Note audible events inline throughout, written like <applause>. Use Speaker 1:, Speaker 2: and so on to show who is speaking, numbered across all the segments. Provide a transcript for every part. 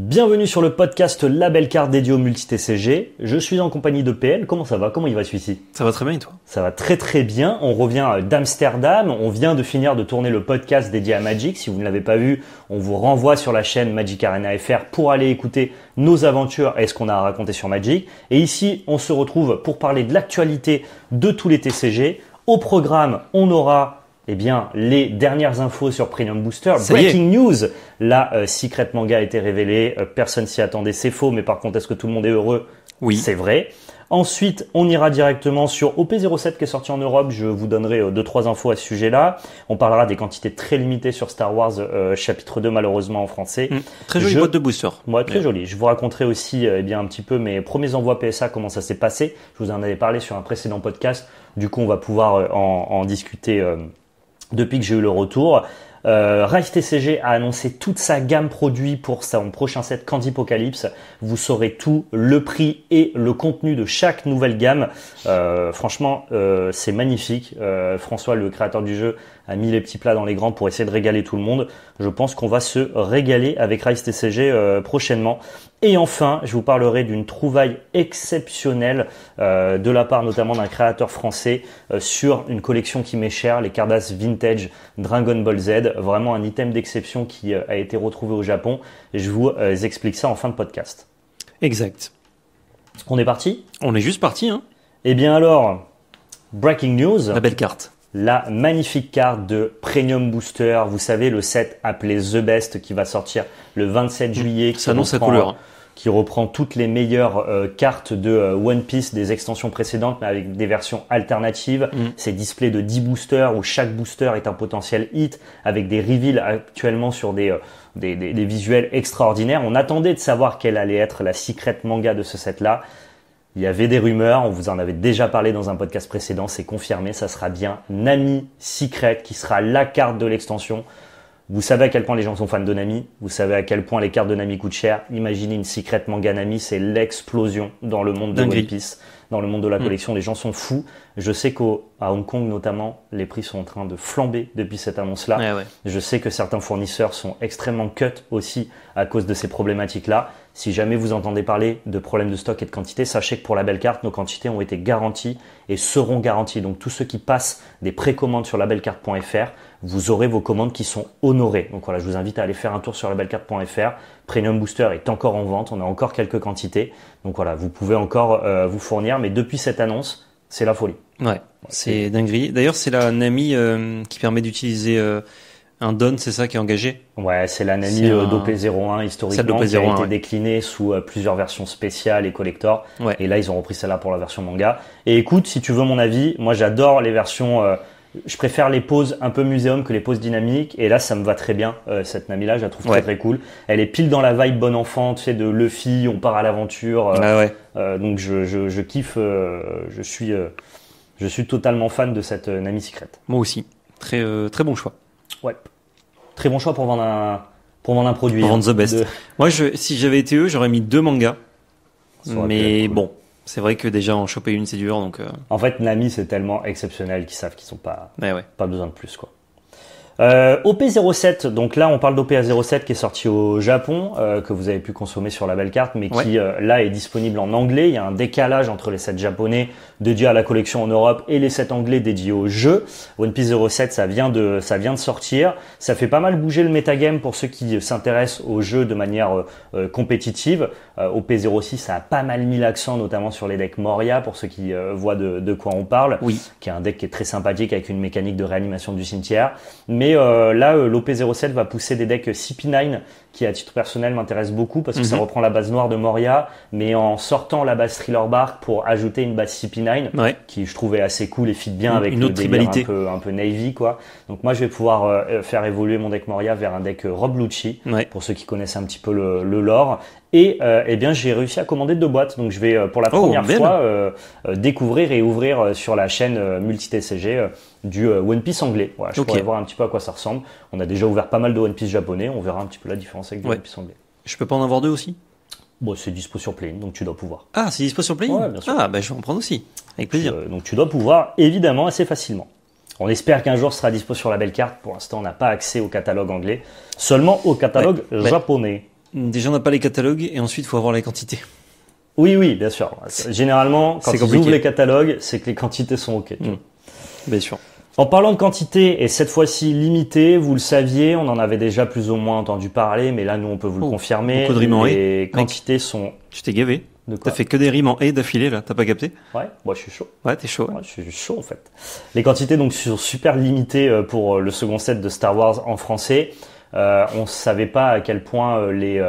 Speaker 1: Bienvenue sur le podcast Label Carte dédié au multi-TCG. Je suis en compagnie de PL. Comment ça va Comment il va celui-ci Ça va très bien et toi Ça va très très bien. On revient d'Amsterdam. On vient de finir de tourner le podcast dédié à Magic. Si vous ne l'avez pas vu, on vous renvoie sur la chaîne Magic Arena FR pour aller écouter nos aventures et ce qu'on a à raconter sur Magic. Et ici, on se retrouve pour parler de l'actualité de tous les TCG. Au programme, on aura eh bien, les dernières infos sur Premium Booster. Breaking news. Là, euh, Secret Manga a été révélé. Euh, personne s'y attendait. C'est faux. Mais par contre, est-ce que tout le monde est heureux? Oui. C'est vrai. Ensuite, on ira directement sur OP07 qui est sorti en Europe. Je vous donnerai euh, deux trois infos à ce sujet-là. On parlera des quantités très limitées sur Star Wars chapitre 2 malheureusement en français. Mm. Très jolie boîte de booster. Ouais, très jolie. Je vous raconterai aussi eh bien un petit peu mes premiers envois PSA, comment ça s'est passé. Je vous en avais parlé sur un précédent podcast. Du coup, on va pouvoir en, en discuter depuis que j'ai eu le retour. Euh, TCG a annoncé toute sa gamme produit pour son prochain set Candypocalypse. Vous saurez tout, le prix et le contenu de chaque nouvelle gamme. Euh, franchement, euh, c'est magnifique. Euh, François, le créateur du jeu, a mis les petits plats dans les grands pour essayer de régaler tout le monde. Je pense qu'on va se régaler avec Rise TCG prochainement. Et enfin, je vous parlerai d'une trouvaille exceptionnelle euh, de la part notamment d'un créateur français euh, sur une collection qui m'est chère, les Cardass Vintage Dragon Ball Z. Vraiment un item d'exception qui euh, a été retrouvé au Japon. je vous explique ça en fin de podcast. Exact. On est parti On est juste parti. Hein eh bien alors, breaking news. La belle carte la magnifique carte de Premium Booster. Vous savez, le set appelé The Best qui va sortir le 27 mm. juillet. Qui Ça annonce couleur. Euh, qui reprend toutes les meilleures euh, cartes de euh, One Piece des extensions précédentes, mais avec des versions alternatives. Ces mm. C'est display de 10 boosters où chaque booster est un potentiel hit, avec des reveals actuellement sur des, des, visuels extraordinaires. On attendait de savoir quelle allait être la secret manga de ce set-là. Il y avait des rumeurs, on vous en avait déjà parlé dans un podcast précédent, c'est confirmé, ça sera bien Nami Secret qui sera la carte de l'extension. Vous savez à quel point les gens sont fans de Nami, vous savez à quel point les cartes de Nami coûtent cher. Imaginez une Secret manga Nami, c'est l'explosion dans le monde de One dans le monde de la mm. collection, les gens sont fous. Je sais qu'à Hong Kong notamment, les prix sont en train de flamber depuis cette annonce-là. Je sais que certains fournisseurs sont extrêmement cut aussi à cause de ces problématiques-là. Si jamais vous entendez parler de problèmes de stock et de quantité, sachez que pour la belle carte, nos quantités ont été garanties et seront garanties. Donc tous ceux qui passent des précommandes sur labelcarte.fr, vous aurez vos commandes qui sont honorées. Donc voilà, je vous invite à aller faire un tour sur labelcarte.fr. Premium Booster est encore en vente, on a encore quelques quantités. Donc voilà, vous pouvez encore euh, vous fournir, mais depuis cette
Speaker 2: annonce, c'est la folie. Ouais, c'est dinguerie. D'ailleurs, c'est la Nami euh, qui permet d'utiliser... Euh, un don, c'est ça qui est engagé
Speaker 1: Ouais, c'est la Nami euh, d'OP01 historiquement qui a été déclinée sous euh, plusieurs versions spéciales et collector. Et là, ils ont repris celle-là pour la version manga. Et écoute, si tu veux mon avis, moi j'adore les versions... Euh, je préfère les poses un peu muséum que les poses dynamiques. Et là, ça me va très bien, cette Nami-là. Je la trouve très très cool. Elle est pile dans la vibe bonne enfant, tu sais, de Luffy, on part à l'aventure. Ah donc je, je, je kiffe, je, suis, je suis totalement fan de cette Nami Secret.
Speaker 2: Moi aussi. Très,
Speaker 1: très bon choix ouais. Très bon choix pour vendre un, pour vendre un produit. Pour vendre hein, The Best.
Speaker 2: Moi, si j'avais été eux, j'aurais mis deux mangas.
Speaker 1: Mais
Speaker 2: bon, c'est vrai que déjà en choper une, c'est dur. Donc, euh. En fait,
Speaker 1: Nami, c'est tellement exceptionnel qu'ils savent qu'ils n'ont pas, pas besoin de plus. quoi. Euh, OP07, donc là on parle d'OP07 qui est sorti au Japon, euh, que vous avez pu consommer sur la belle carte, mais qui euh, là est disponible en anglais. Il y a un décalage entre les sets japonais dédiés à la collection en Europe et les sets anglais dédiés au jeu. One Piece 07, ça vient de, ça vient de sortir. Ça fait pas mal bouger le metagame pour ceux qui s'intéressent au jeu de manière compétitive. OP06, ça a pas mal mis l'accent notamment sur les decks Moria, pour ceux qui voient de, de, quoi on parle, oui. qui est un deck qui est très sympathique avec une mécanique de réanimation du cimetière. Mais et euh, là, euh, l'OP07 va pousser des decks CP9 qui à titre personnel m'intéresse beaucoup parce que ça mhm. reprend la base noire de Moria, mais en sortant la base Thriller Bark pour ajouter une base CP9 qui je trouvais assez cool et fit bien avec une autre le tribalité. Un peu, Navy quoi. Donc moi je vais pouvoir euh, euh, faire évoluer mon deck Moria vers un deck euh, Rob Lucci pour ceux qui connaissent un petit peu le, lore. Et eh bien j'ai réussi à commander deux boîtes, donc je vais pour la oh, première ben. fois découvrir et ouvrir sur la chaîne multi TCG du One Piece anglais. Voilà, je pourrais voir un petit peu à quoi ça ressemble. On a déjà ouvert pas mal de One Piece japonais, on verra un petit peu la différence. Je peux pas en avoir deux aussi Bon, c'est dispo sur Play, donc tu dois pouvoir.
Speaker 2: Ah, c'est dispo sur Play Ah, bah, je vais en prendre aussi,
Speaker 1: avec plaisir. Euh, donc tu dois pouvoir, évidemment, assez facilement. On espère qu'un jour sera dispo sur la belle carte. Pour l'instant, on n'a pas accès au catalogue anglais, seulement au catalogue japonais. déjà, on n'a pas les catalogues et ensuite, il faut avoir les quantités. Oui, oui, bien sûr. Généralement, quand ils les catalogues, c'est que les quantités sont OK. Mm. Bien sûr. En parlant de quantité, et cette fois-ci limitée, vous le saviez, on en avait déjà plus ou moins entendu parler, mais là, nous, on peut vous le oh, confirmer. Beaucoup de rimes en Les
Speaker 2: quantités sont... Tu t'es gavé T'as fait que des rimes en et d'affilée là, t'as pas capté Ouais, moi je suis chaud. Ouais, t'es chaud. je suis chaud en fait. Les quantités donc sont
Speaker 1: super limitées euh, pour euh, le second set de Star Wars en français. Euh, on ne savait pas à quel point les,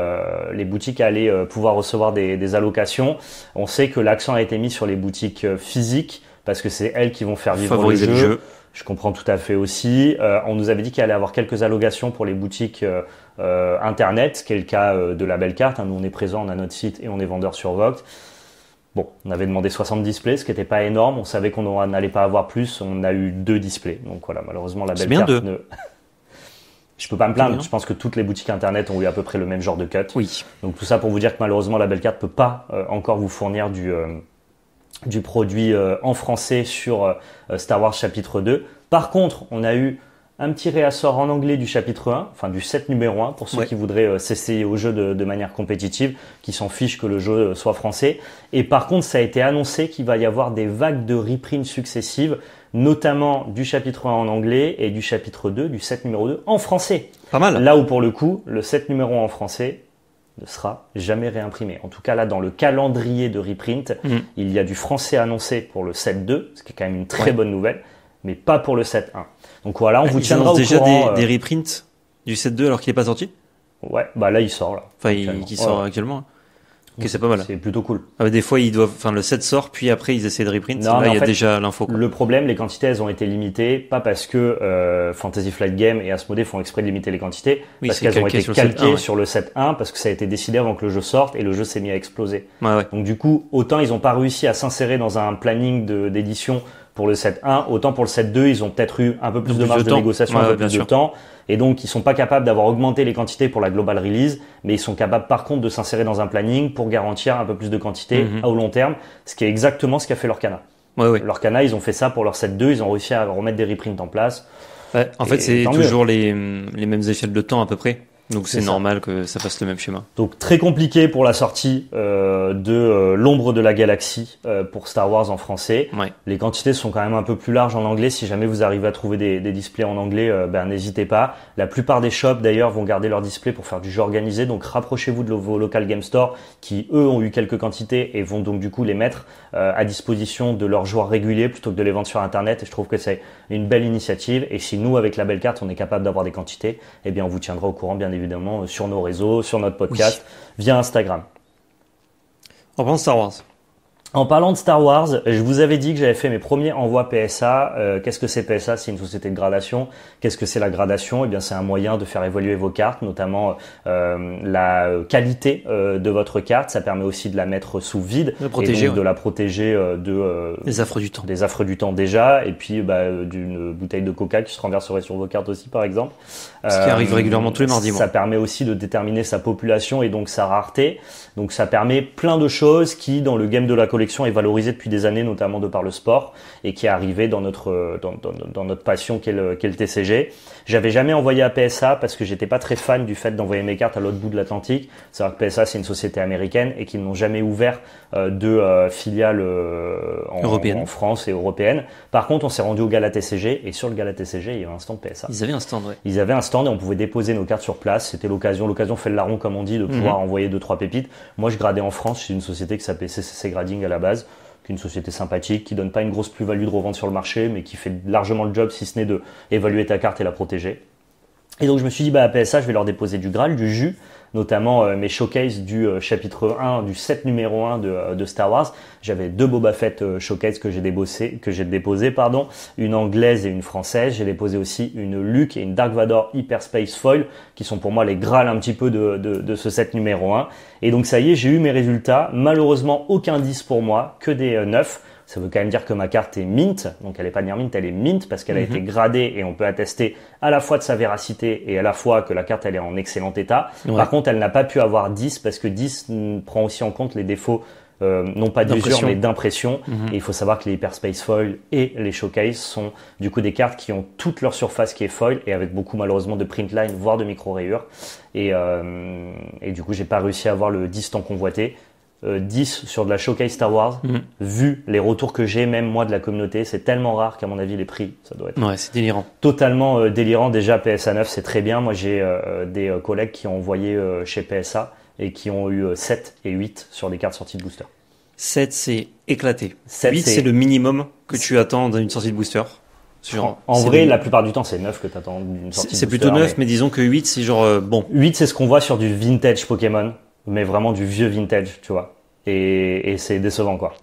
Speaker 1: les boutiques allaient pouvoir recevoir des, des, allocations. On sait que l'accent a été mis sur les boutiques physiques parce que c'est elles qui vont faire vivre Favoriser jeux. Le jeu. Je comprends tout à fait aussi. Euh, on nous avait dit qu'il allait avoir quelques allocations pour les boutiques euh, euh, internet, ce qui est le cas de la belle carte. Hein. Nous, on est présent, on a notre site et on est vendeur sur Vox. Bon, on avait demandé 60 displays, ce qui n'était pas énorme. On savait qu'on n'allait pas avoir plus. On a eu deux displays. Donc voilà, malheureusement, la belle carte ne... <laughs> Je peux pas me plaindre. Je pense que toutes les boutiques internet ont eu à peu près le même genre de cut. Oui. Donc tout ça pour vous dire que malheureusement, la belle carte peut pas encore vous fournir du, du produit euh, en français sur euh, Star Wars chapitre 2. Par contre, on a eu un petit réassort en anglais du chapitre 1, enfin du 7 numéro 1, pour ceux qui voudraient euh, s'essayer au jeu de, manière compétitive, qui s'en fichent que le jeu soit français. Et par contre, ça a été annoncé qu'il va y avoir des vagues de reprints successives, notamment du chapitre 1 en anglais et du chapitre 2, du 7 numéro 2 en français. Pas mal. Là où pour le coup, le 7 numéro 1 en français, ne sera jamais réimprimé. En tout cas, là, dans le calendrier de reprint, mhm. il y a du français annoncé pour le 7.2, ce qui est quand même une très bonne nouvelle, mais pas pour le 7.1. Donc voilà, on ah, vous tiendra au déjà courant. déjà euh, des,
Speaker 2: reprints du 7.2 alors qu'il n'est pas sorti Ouais, bah là, il sort. Là, enfin, il, sort actuellement. Hein que c'est pas mal. C'est plutôt cool. Ah, des fois, ils doivent, enfin, le set sort, puis après, ils essaient de reprint. là, il y a déjà l'info. Le
Speaker 1: problème, les quantités, elles ont été limitées, pas parce que euh, Fantasy Flight Game et Asmodee font exprès de limiter les quantités, oui, parce qu'elles ont été calquées sur le set 1, parce que ça a été décidé avant que le jeu sorte et le jeu s'est mis à exploser. Donc du coup, autant ils n'ont pas réussi à s'insérer dans un planning d'édition pour le set 1 Autant pour le set 2 ils ont peut-être eu un peu plus, de marge de, négociation, un peu plus de temps. Et donc, ils sont pas capables d'avoir augmenté les quantités pour la global release, mais ils sont capables par contre de s'insérer dans un planning pour garantir un peu plus de quantité mhm. au long terme, ce qui est exactement ce qu'a fait leur Ouais, Leur cana, ils ont fait ça pour leur set 2 ils ont réussi à remettre des reprints en place. en fait, c'est toujours
Speaker 2: les, mêmes échelles de temps à peu près. Donc c'est normal que ça fasse le même schéma.
Speaker 1: Donc très compliqué pour la sortie euh, de euh, l'ombre de la galaxie euh, pour Star Wars en français. Les quantités sont quand même un peu plus larges en anglais. Si jamais vous arrivez à trouver des, displays en anglais, ben n'hésitez pas. La plupart des shops d'ailleurs vont garder leurs displays pour faire du jeu organisé. Donc rapprochez-vous de vos local game store qui eux ont eu quelques quantités et vont donc du coup les mettre à disposition de leurs joueurs réguliers plutôt que de les vendre sur internet. Et je trouve que c'est une belle initiative. Et si nous avec la belle carte on est capable d'avoir des quantités, eh bien on vous tiendra au courant bien évidemment évidemment euh, sur nos réseaux, sur notre podcast, via Instagram. On pense Star Wars, en parlant de Star Wars, je vous avais dit que j'avais fait mes premiers envois PSA. Euh, qu'est-ce que c'est PSA C'est une société de gradation. Qu'est-ce que c'est la gradation Eh bien, c'est un moyen de faire évoluer vos cartes, notamment euh, la qualité euh, de votre carte. Ça permet aussi de la mettre sous vide, de, protéger, et donc de la protéger euh, de euh, des affres du temps. Des affres du temps déjà, et puis bah, d'une bouteille de Coca qui se renverserait sur vos cartes aussi, par exemple. Ce qui arrive régulièrement tous les mardis. Ça permet aussi de déterminer sa population et donc sa rareté. Donc, ça permet plein de choses qui, dans le game de la collection est valorisée depuis des années, notamment de par le sport, et qui est arrivée dans notre, euh, dans, notre passion qu'est le, le, TCG. J'avais jamais envoyé à PSA parce que j'étais pas très fan du fait d'envoyer mes cartes à l'autre bout de l'Atlantique. C'est vrai que PSA, c'est une société américaine et qu'ils n'ont jamais ouvert euh, de euh, filiale en, France et européenne. Par contre, on s'est rendu au Gala TCG et sur le Gala TCG, il y avait un stand PSA. Ils avaient un stand, ouais. Ils avaient un stand et on pouvait déposer nos cartes sur place. C'était l'occasion, l'occasion fait le larron, comme on dit, de mhm. pouvoir envoyer deux, trois pépites. Moi, je gradais en France chez une société qui s'appelait CCC Grading la base, qu'une société sympathique, qui donne pas une grosse plus-value de revente sur le marché, mais qui fait largement le job si ce n'est de évaluer ta carte et la protéger. Et donc je me suis dit, bah, à PSA, je vais leur déposer du Graal, du jus, notamment euh, mes showcases du euh, chapitre 1, du set numéro 1 euh, de, Star Wars. J'avais deux Boba Fett showcases que j'ai débossé, déposé, pardon, une anglaise et une française. J'ai déposé aussi une Luke et une Dark Vador Hyperspace Foil, qui sont pour moi les Graals un petit peu de, de ce set numéro 1. Et donc ça y est, j'ai eu mes résultats. Malheureusement, aucun 10 pour moi, que des 9. Ça veut quand même dire que ma carte est mint, donc elle n'est pas mint, elle est mint parce qu'elle a mhm. été gradée et on peut attester à la fois de sa véracité et à la fois que la carte elle est en excellent état. Par contre, elle n'a pas pu avoir 10 parce que 10 prend aussi en compte les défauts euh, non pas d'usure mais d'impression. Mhm. Et il faut savoir que les Hyperspace Foil et les Showcase sont du coup des cartes qui ont toute leur surface qui est foil et avec beaucoup malheureusement de print line voire de micro rayures. Et, euh, et du coup j'ai pas réussi à avoir le 10 tant convoité. 10 euh, sur de la showcase Star Wars, mhm. vu les retours que j'ai, même moi de la communauté, c'est tellement rare qu'à mon avis les prix, ça doit être. Ouais, c'est délirant. Totalement euh, délirant. Déjà, PSA 9, c'est très bien. Moi, j'ai euh, des collègues qui ont envoyé chez PSA et qui ont eu
Speaker 2: 7 et 8 sur des cartes sorties de booster. 7, c'est éclaté. 8, c'est le minimum que tu attends d'une sortie de booster. Sur, en, vrai, la plupart
Speaker 1: du temps, c'est 9 que tu attends d'une sortie de booster. C'est plutôt 9, mais...
Speaker 2: mais... disons que 8, c'est genre, bon. 8, c'est ce qu'on voit sur du vintage Pokémon mais
Speaker 1: vraiment du vieux vintage, tu vois. Et, c'est décevant, quoi.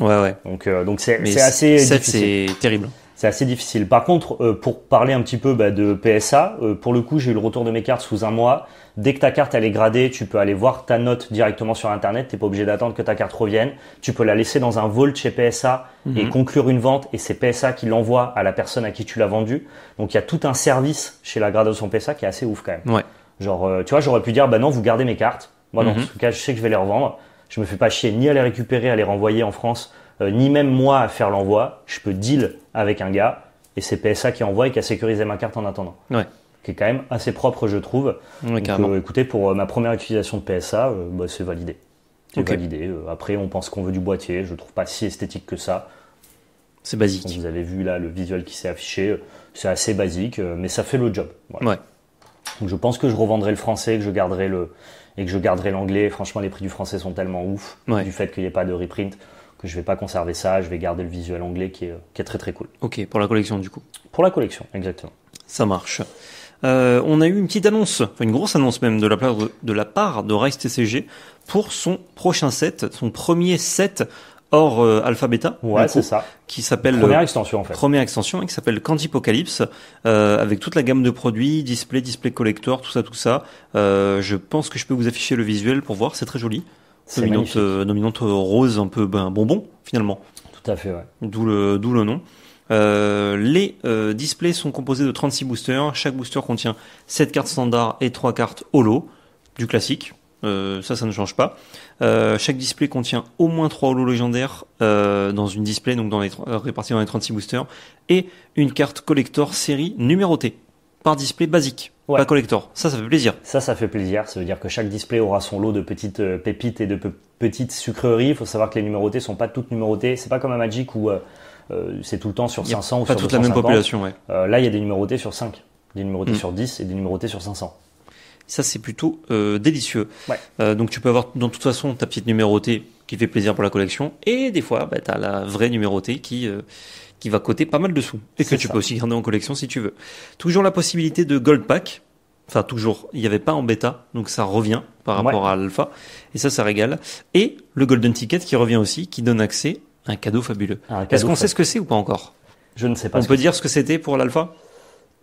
Speaker 1: Ouais, ouais. Donc, euh, donc c'est, assez difficile. C'est terrible. C'est assez difficile. Par contre, euh, pour parler un petit peu bah, de PSA, euh, pour le coup, j'ai eu le retour de mes cartes sous un mois. Dès que ta carte elle est gradée, tu peux aller voir ta note directement sur Internet. Tu n'es pas obligé d'attendre que ta carte revienne. Tu peux la laisser dans un vault chez PSA et mhm. conclure une vente. Et c'est PSA qui l'envoie à la personne à qui tu l'as vendue. Donc il y a tout un service chez la gradation PSA qui est assez ouf quand même. Ouais. Genre, tu vois, j'aurais pu dire, bah non, vous gardez mes cartes. Moi, dans tout mhm. ce cas, je sais que je vais les revendre. Je me fais pas chier ni à les récupérer, à les renvoyer en France, euh, ni même moi à faire l'envoi. Je peux deal avec un gars et c'est PSA qui envoie et qui a sécurisé ma carte en attendant. Ouais. Qui est quand même assez propre, je trouve. Euh, écoutez, pour euh, ma première utilisation de PSA, bah, c'est validé. C'est validé. après, on pense qu'on veut du boîtier. Je trouve pas si esthétique que ça. C'est basique. Vous avez vu là le visuel qui s'est affiché, c'est assez basique, mais ça fait le job. Ouais. Donc, je pense que je revendrai le français, que je garderai le et que je garderai l'anglais. Franchement, les prix du français sont tellement ouf du fait qu'il n'y ait pas de reprint que je vais pas conserver ça. Je vais garder le visuel
Speaker 2: anglais qui est, très très cool. Ok, pour la collection du coup. Pour la collection, exactement. Ça marche. Euh, on a eu une petite annonce, une grosse annonce même de la part de, Rice la TCG pour son prochain set, son premier set Or euh, Alpha Beta. Ouais, c'est ça. Qui s'appelle euh, première extension en fait. Première extension et qui s'appelle Candypocalypse, euh, avec toute la gamme de produits, display, display collector, tout ça, tout ça. Euh, je pense que je peux vous afficher le visuel pour voir, c'est très joli. Dominante, dominante rose, un peu ben, bonbon finalement. Tout à fait, ouais. D'où le, d'où le nom. les displays sont composés de 36 boosters. Chaque booster contient 7 cartes standard et 3 cartes holo, du classique. Euh, ça, ça ne change pas. Euh, chaque display contient au moins 3 holos légendaires euh, dans une display, donc dans les, répartis dans les 36 boosters, et une carte collector série numérotée par display basique. collector. Ça, ça fait plaisir.
Speaker 1: Ça, ça fait plaisir. Ça veut dire que chaque display aura son lot de petites pépites et de petites sucreries. Il faut savoir que les numérotées sont pas toutes numérotées. C'est pas comme un Magic où c'est tout le temps sur 500 ou pas toute la même population, ouais. là, il y a des numérotés sur 5, des numérotés hmm.
Speaker 2: sur 10 et des numérotés sur 500. Ça, c'est plutôt euh, délicieux. Ouais. Euh, donc, tu peux avoir, de toute façon, ta petite numérotée qui fait plaisir pour la collection. Et des fois, bah, tu as la vraie numérotée qui, euh, qui va coter pas mal de sous. Et que tu peux aussi garder en collection si tu veux. Toujours la possibilité de Gold Pack. Enfin, toujours. Il n'y avait pas en bêta, donc ça revient par rapport à Alpha. Et ça, ça régale. Et le Golden Ticket qui revient aussi, qui donne accès à un cadeau fabuleux. Ah, Est-ce qu'on sait ce que c'est ou pas encore
Speaker 1: Je ne sais pas. On peut dire ce que c'était pour l'Alpha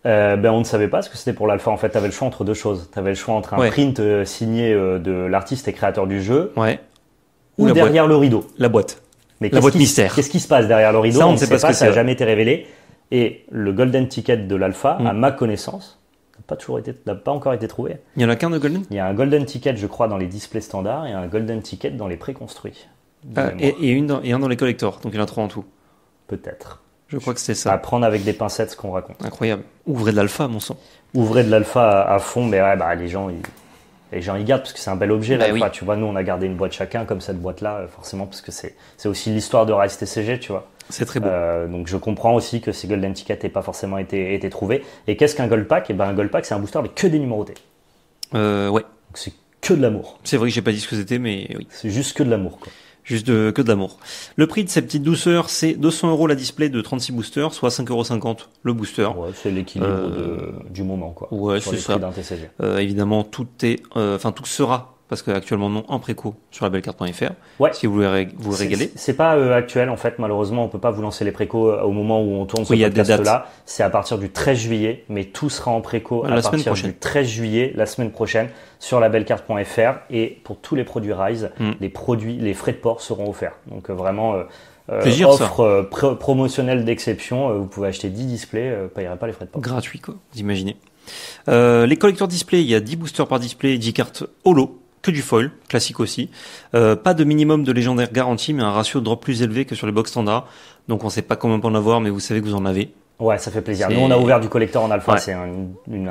Speaker 1: euh, ben, on ne savait pas ce que c'était pour l'alpha. En fait, tu avais le choix entre deux choses. Tu avais le choix entre un print euh, signé euh, de l'artiste et créateur du jeu ou, derrière le rideau. La boîte. Mais la boîte mystère. Qu'est-ce qui se passe derrière le rideau Ça, on ne sait pas, ça n'a jamais été révélé. Et le golden ticket de l'alpha, mm. à ma connaissance, n'a pas, toujours été, pas encore été trouvé. Il y en a qu'un de golden Il y a un golden ticket, je crois, dans les displays standards et un golden ticket dans les préconstruits.
Speaker 2: Ah, et, et un dans les collectors, donc il y en a trois en tout. Peut-être. Je crois que c'est ça. À prendre avec des pincettes ce qu'on raconte. Incroyable. Ouvrez de l'alpha, mon sang.
Speaker 1: Ouvrez de l'alpha à, fond, mais ouais, bah, les gens, ils, les gens ils gardent parce que c'est un bel objet. Bah là. Tu vois, nous, on a gardé une boîte chacun, comme cette boîte-là, euh, forcément, parce que c'est, c'est aussi l'histoire de Rice TCG, tu vois. C'est très beau. Euh, donc, je comprends aussi que ces Golden Tickets n'aient pas forcément été, été trouvés. Et qu'est-ce qu'un Gold Pack Et eh ben, un Gold Pack, c'est un booster avec que des numérotés.
Speaker 2: Euh, ouais. c'est que de l'amour. C'est vrai que j'ai pas dit ce que c'était, mais oui. C'est juste que de l'amour, quoi. Juste que de l'amour. Le prix de ces petites douceurs, c'est 200 euros la display de 36 boosters, soit 5,50 euros le booster. Ouais, c'est l'équilibre euh, du moment, quoi. Ouais, c'est ça. euh, évidemment, tout est, euh, enfin, tout sera parce qu'actuellement non en préco sur la bellecarte.fr. Ouais. Si vous voulez vous régaler.
Speaker 1: C'est pas euh, actuel en fait, malheureusement, on peut pas vous lancer les préco euh, au moment où on tourne ce podcast là. C'est à partir du 13 juillet, mais tout sera en préco à partir du 13 juillet la semaine prochaine sur la et pour tous les produits Rise, hmm. les produits les frais de port seront offerts. Donc euh, vraiment offre promotionnelle d'exception, vous pouvez acheter 10 displays, vous payerez pas les frais de port. Gratuit quoi,
Speaker 2: vous imaginez. les collecteurs display, il y a 10 boosters par display, 10 cartes holo que du foil, classique aussi. Euh, pas de minimum de légendaire garanti, mais un ratio de drop plus élevé que sur les box standards. Donc on ne sait pas combien on en avoir, mais vous savez que vous en avez. Ouais, ça fait plaisir. Nous, on a ouvert du collector en alpha, c'est un,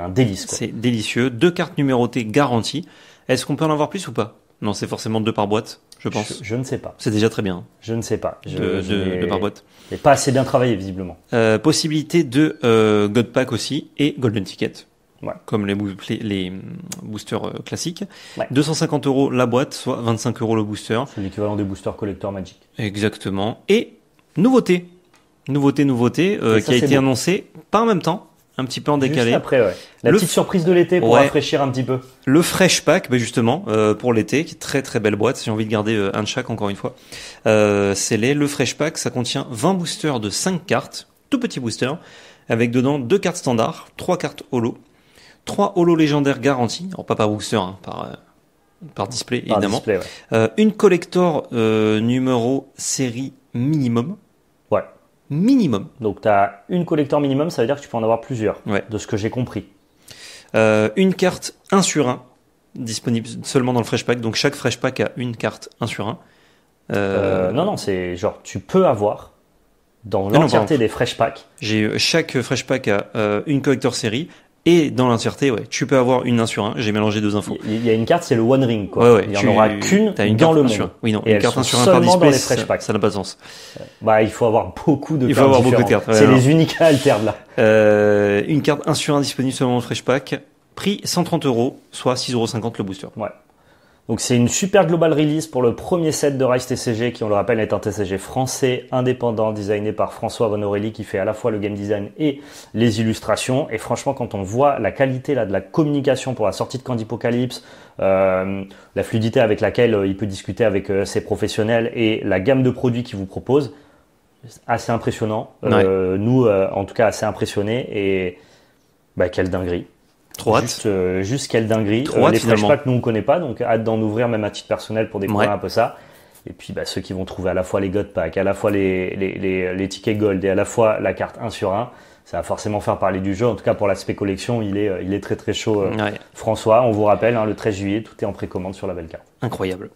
Speaker 2: délice. C'est délicieux. Deux cartes numérotées garanties. Est-ce qu'on peut en avoir plus ou pas Non, c'est forcément deux par boîte, je pense. Je, ne sais pas. C'est déjà très bien. Hein. Je ne sais pas. deux par boîte.
Speaker 1: Et pas assez bien travaillé, visiblement.
Speaker 2: Euh, possibilité de euh, God Pack aussi et Golden Ticket comme les, les, euh, boosters euh, classiques. 250 euros la boîte, soit 25 euros le booster. C'est l'équivalent des boosters collector Magic. Exactement. Et nouveauté, nouveauté, nouveauté, euh, qui a été annoncée pas en même temps, un petit peu en décalé. après, La petite surprise de l'été pour rafraîchir un petit peu. Le Fresh Pack, ben justement, pour l'été, qui est très très belle boîte, j'ai envie de garder un de chaque encore une fois. C'est les, le Fresh Pack, ça contient 20 boosters de 5 cartes, tout petit booster, avec dedans deux cartes standard, trois cartes holo, Trois holos légendaires garantis, en papa booster hein, par, euh, par display évidemment. Euh, une collector euh, numéro série minimum. Ouais. Minimum. Donc tu as une collector minimum, ça veut dire que tu peux en avoir plusieurs, de ce que j'ai compris. une carte 1 sur 1, disponible seulement dans le Fresh Pack. Donc chaque Fresh Pack a une carte 1 sur 1. non, non, c'est genre tu peux avoir
Speaker 1: dans ah l'entièreté des Fresh Packs.
Speaker 2: J'ai chaque Fresh Pack a une collector série, et dans l'incerté, ouais, tu peux avoir une 1 sur 1. J'ai mélangé deux infos.
Speaker 1: Il y a une carte, c'est le One Ring. Quoi. Ouais, ouais, il n'y en aura qu'une dans le monde. oui, non, une carte 1 sur 1 par fresh ça,
Speaker 2: ça n'a pas de sens. Bah, il faut avoir beaucoup de cartes. Il faut avoir beaucoup de cartes. c'est les uniques à Alterne, là. Euh, une carte 1 sur 1 disponible seulement dans Fresh Pack. Prix 130 euros, soit 6,50 euros le booster. Ouais. Donc c'est une super
Speaker 1: global release pour le premier set de Rise TCG qui on le rappelle est un TCG français indépendant designé par François Bonorelli qui fait à la fois le game design et les illustrations et franchement quand on voit la qualité là de la communication pour la sortie de Candypocalypse, euh, la fluidité avec laquelle euh, il peut discuter avec euh, ses professionnels et la gamme de produits qu'il vous propose assez impressionnant nous en tout cas assez impressionnés et bah, quelle dinguerie juste, euh, juste, quelle dinguerie. Euh, Trop les packs, nous, on connaît pas, donc hâte d'en ouvrir, même à titre personnel, pour découvrir un peu ça. Et puis, bah, ceux qui vont trouver à la fois les God pack à la fois les, tickets Gold et à la fois la carte 1 sur 1, ça va forcément faire parler du jeu. En tout cas, pour l'aspect collection, il est, euh, très très chaud. François, on vous rappelle, hein, le 13 juillet, tout est en précommande sur la belle carte. Incroyable.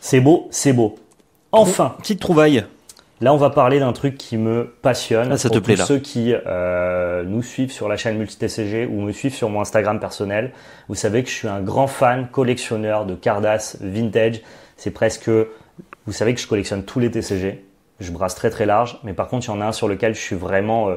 Speaker 1: C'est beau, c'est beau. Enfin. Petite trouvaille. Là, on va parler d'un truc qui me passionne. Ah, ça pour te plaît, ceux qui euh, nous suivent sur la chaîne MultiTCG ou me suivent sur mon Instagram personnel, vous savez que je suis un grand fan, collectionneur de Cardass vintage. C'est presque, vous savez que je collectionne tous les TCG. Je brasse très très large, mais par contre, il y en a un sur lequel je suis vraiment euh,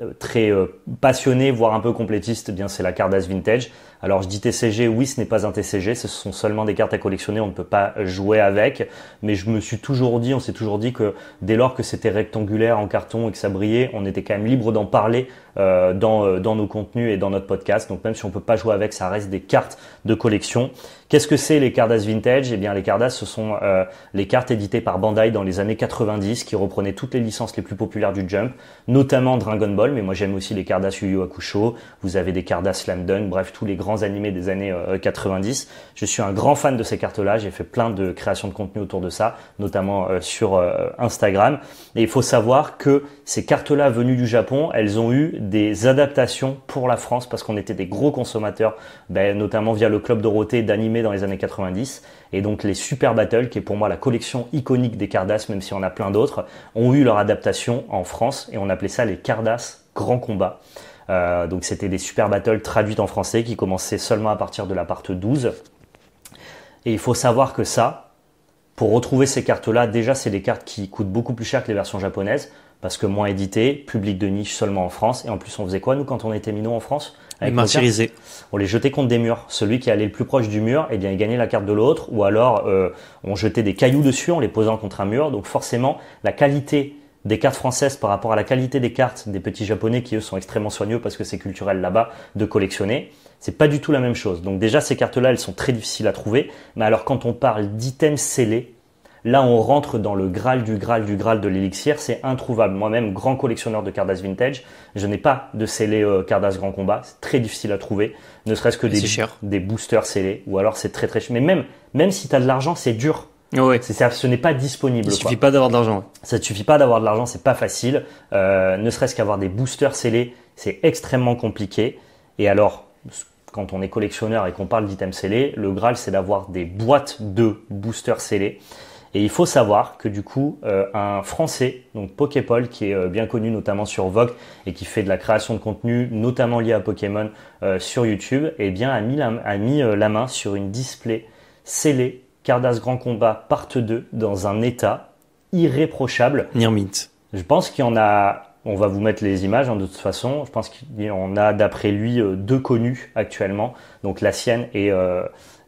Speaker 1: euh, très euh, passionné, voire un peu complétiste, eh bien c'est la carte Vintage. Alors je dis TCG, oui, ce n'est pas un TCG, ce sont seulement des cartes à collectionner, on ne peut pas jouer avec. Mais je me suis toujours dit, on s'est toujours dit que dès lors que c'était rectangulaire en carton et que ça brillait, on était quand même libre d'en parler euh, dans, euh, dans nos contenus et dans notre podcast. Donc même si on peut pas jouer avec, ça reste des cartes de collection. Qu'est-ce que c'est les Cardas Vintage Eh bien les Cardas, ce sont euh, les cartes éditées par Bandai dans les années 90 qui reprenaient toutes les licences les plus populaires du Jump, notamment Dragon Ball, mais moi j'aime aussi les Cardas Yu Yu Hakusho, vous avez des Cardas Slam Dunk, bref tous les grands animés des années 90. Je suis un grand fan de ces cartes-là, j'ai fait plein de créations de contenu autour de ça, notamment sur Instagram. Et il faut savoir que ces cartes-là venues du Japon, elles ont eu des adaptations pour la France parce qu'on était des gros consommateurs, ben, notamment via le club Dorothée d'animés dans les années 90. Et donc les Super Battle, qui est pour moi la collection iconique des Cardass, même si on a plein d'autres, ont eu leur adaptation en France et on appelait ça les Cardass Grand Combat. Euh, donc c'était des Super Battles traduites en français qui commençaient seulement à partir de la part 12. Et il faut savoir que ça, pour retrouver ces cartes-là, déjà c'est des cartes qui coûtent beaucoup plus cher que les versions japonaises parce que moins édité, public de niche seulement en France. Et en plus, on faisait quoi, nous, quand on était minots en France avec On les jetait contre des murs. Celui qui allait le plus proche du mur, eh bien, il gagnait la carte de l'autre. Ou alors, euh, on jetait des cailloux dessus en les posant contre un mur. Donc forcément, la qualité des cartes françaises par rapport à la qualité des cartes des petits japonais qui eux sont extrêmement soigneux parce que c'est culturel là-bas de collectionner. C'est pas du tout la même chose. Donc déjà ces cartes-là, elles sont très difficiles à trouver. Mais alors quand on parle d'items scellés, Là, on rentre dans le Graal du Graal du Graal de l'élixir. C'est introuvable. Moi-même, grand collectionneur de Cardass Vintage, je n'ai pas de scellé euh, Cardass Grand Combat. C'est très difficile à trouver. Ne serait-ce que des, boosters scellés. Ou alors, c'est très très cher. Mais même, même si tu as de l'argent, c'est dur. Ah ouais. ce n'est pas disponible. Ça ne suffit pas d'avoir de l'argent. Ça ne suffit pas d'avoir de l'argent, c'est pas facile. Euh, ne serait-ce qu'avoir des boosters scellés, c'est extrêmement compliqué. Et alors, quand on est collectionneur et qu'on parle d'items scellés, le Graal, c'est d'avoir des boîtes de boosters scellés. Et il faut savoir que du coup, euh, un Français, donc Poképol, qui est euh, bien connu notamment sur Vogue et qui fait de la création de contenu, notamment lié à Pokémon, euh, sur YouTube, eh bien, a mis, la, a mis la main sur une display scellée Cardas Grand Combat Part 2 dans un état irréprochable. Nirmite. Je pense qu'il y en a on va vous mettre les images hein, de toute façon. Je pense qu'il y en a d'après lui deux connus actuellement, donc la sienne et,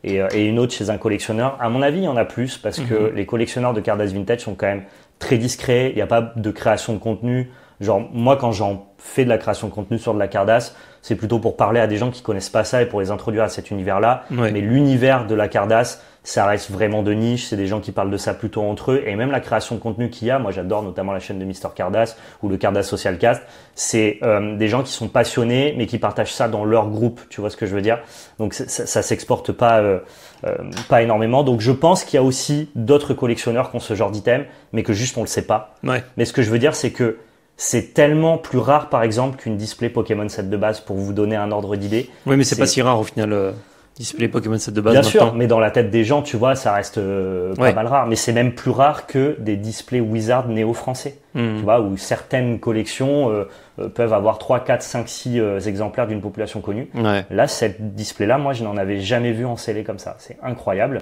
Speaker 1: euh, et, une autre chez un collectionneur. À mon avis, il y en a plus parce que mhm. les collectionneurs de cartes vintage sont quand même très discrets. Il n'y a pas de création de contenu. Genre, moi, quand j'en fais de la création de contenu sur de la Cardass, c'est plutôt pour parler à des gens qui connaissent pas ça et pour les introduire à cet univers-là. Mais l'univers de la Cardass, ça reste vraiment de niche, c'est des gens qui parlent de ça plutôt entre eux, et même la création de contenu qu'il y a, moi j'adore notamment la chaîne de mr Cardass ou le Cardass Social Cast, c'est euh, des gens qui sont passionnés mais qui partagent ça dans leur groupe, tu vois ce que je veux dire Donc ça, ça, s'exporte pas, euh, euh, pas énormément, donc je pense qu'il y a aussi d'autres collectionneurs qui ont ce genre d'item, mais que juste on le sait pas. Ouais. Mais ce que je veux dire c'est que c'est tellement plus rare, par exemple, qu'une display Pokémon 7 de base pour vous donner un ordre d'idée. Oui, mais c'est pas si rare au final display Pokémon 7 de base. Bien sûr, mais dans la tête des gens, tu vois, ça reste euh, pas mal rare. Mais c'est même plus rare que des displays Wizard néo-français, hmm. tu vois, où certaines collections euh, euh, peuvent avoir 3, 4, 5, 6 exemplaires d'une population connue. Là, cette display-là, moi, je n'en avais jamais vu en scellé comme ça. C'est incroyable.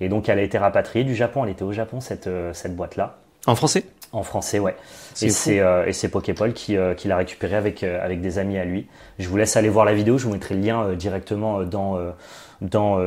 Speaker 1: Et donc, elle a été rapatriée du Japon. Elle était au Japon, cette, cette boîte-là.
Speaker 2: En français en
Speaker 1: français, ouais. Euh, et c'est, et euh, qui, l'a récupéré avec, euh, avec des amis à lui. Je vous laisse aller voir la vidéo, je vous mettrai le lien directement dans, dans,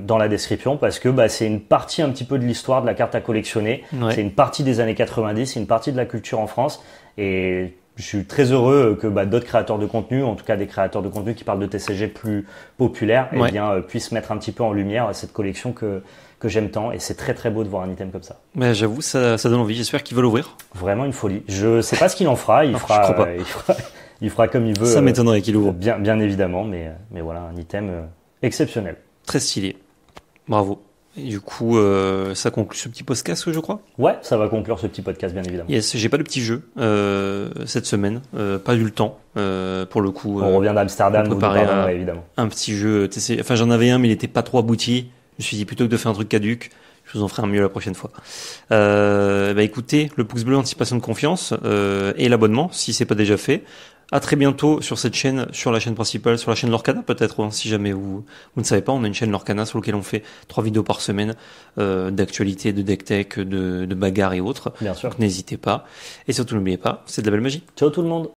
Speaker 1: dans la description parce que bah, c'est une partie un petit peu de l'histoire de la carte à collectionner. C'est une partie des années 90, c'est une partie de la culture en France. Et je suis très heureux que bah, d'autres créateurs de contenu, en tout cas des créateurs de contenu qui parlent de TCG plus populaires, eh bien, puissent mettre un petit peu en lumière cette collection que, que j'aime tant et c'est très très beau de voir un item comme ça.
Speaker 2: Mais j'avoue, ça, donne envie, j'espère qu'il va l'ouvrir.
Speaker 1: Vraiment une folie. Je sais pas ce qu'il en fera, il, fera, crois pas. Euh, <laughs> il, fera, comme il veut. Ça euh, m'étonnerait qu'il ouvre. Bien, bien évidemment, mais, euh, mais voilà, un item exceptionnel. Très stylé. Bravo.
Speaker 2: Et du coup, ça conclut ce petit podcast, je crois.
Speaker 1: Ouais, ça va conclure ce petit podcast, bien évidemment.
Speaker 2: j'ai pas de petit jeu cette semaine, pas eu le temps pour le coup. on revient d'Amsterdam, vous, un, évidemment. Un petit jeu Enfin, j'en avais un, mais il était pas trop abouti. Je me suis dit, plutôt que de faire un truc caduque, je vous en ferai un mieux la prochaine fois. Euh, bah écoutez, le pouce bleu, anticipation de confiance euh, et l'abonnement, si c'est pas déjà fait. À très bientôt sur cette chaîne, sur la chaîne principale, sur la chaîne Lorcana peut-être, hein, si jamais vous, vous ne savez pas, on a une chaîne Lorcana sur laquelle on fait trois vidéos par semaine euh, d'actualité, de deck tech, de, de bagarre et autres. Bien sûr. N'hésitez pas. Et surtout n'oubliez pas, c'est de la belle magie. Ciao tout le monde